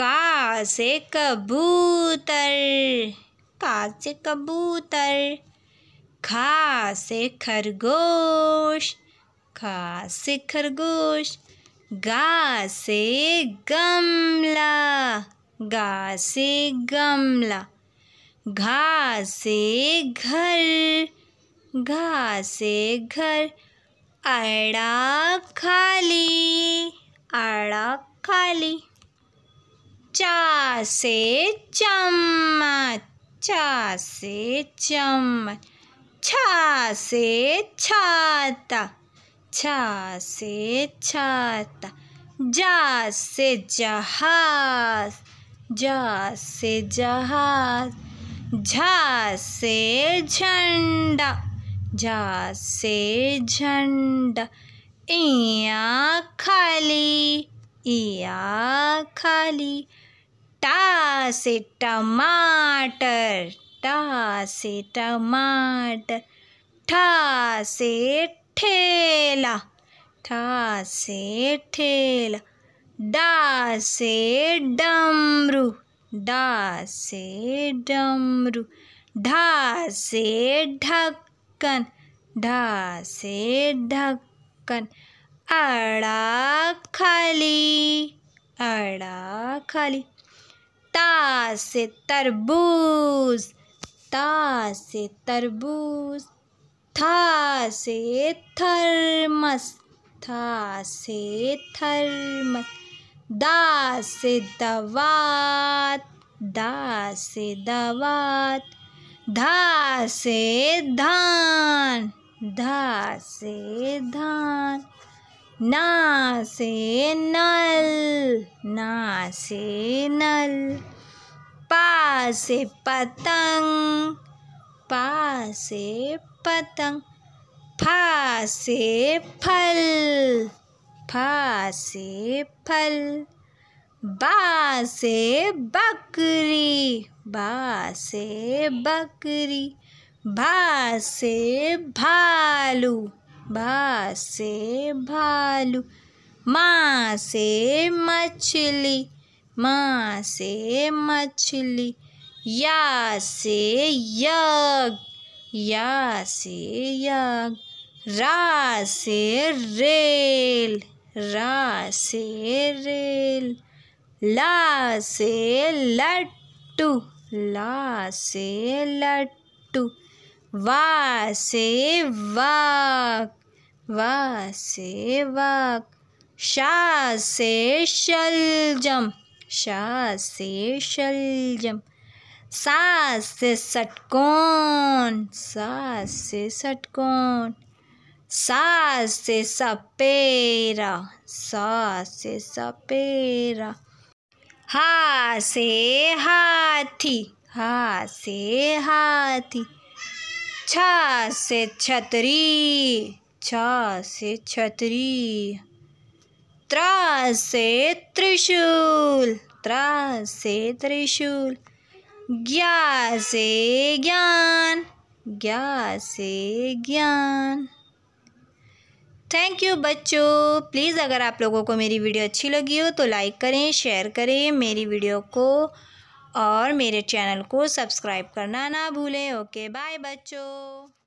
का से कबूतर का से कबूतर खा से खरगोश खा से खरगोश गा से गमला गा से गमला घा से घर घा से घर अड़ा खाली अड़ा खाली चा से चम्मच चा से चम्मच छा से छाता छा से छाता जा से जहाज जा से जहाज झा से झंडा झा से झंडा इया खाली इया खाली टा से टमाटर टा से टमाटर ठा से ठेला ठा से ठेला डा से डमरू डा से डमरू ढा से ढक्कन ढा से ढक्कन अड़ा खाली अड़ा खाली ता से तरबूज ता से तरबूज था से थर्मस था से थर्मस दा से दवात दा से दवात धा से धान धा से धान ना से नल ना से नल पा से पतंग पा से पतंग फा से फल फा से फल बा से बकरी बा से बकरी भा से भालू भा से भालू माँ से मछली माँ से मछली या से यज या से यज रा से रेल रा से रेल ला से लट्टू ला से लट्टू वा से वाक वा से वाक शा से शलजम शा से शलजम सा से सटकोन सा से सटकोन सा से सपेरा सा से सपेरा हा से हाथी हा से हाथी छा से छतरी छा से छतरी त्रा से त्रिशूल त्रा से त्रिशूल ज्ञा से ज्ञान ज्ञा से ज्ञान थैंक यू बच्चों प्लीज़ अगर आप लोगों को मेरी वीडियो अच्छी लगी हो तो लाइक करें शेयर करें मेरी वीडियो को और मेरे चैनल को सब्सक्राइब करना ना भूलें ओके बाय बच्चों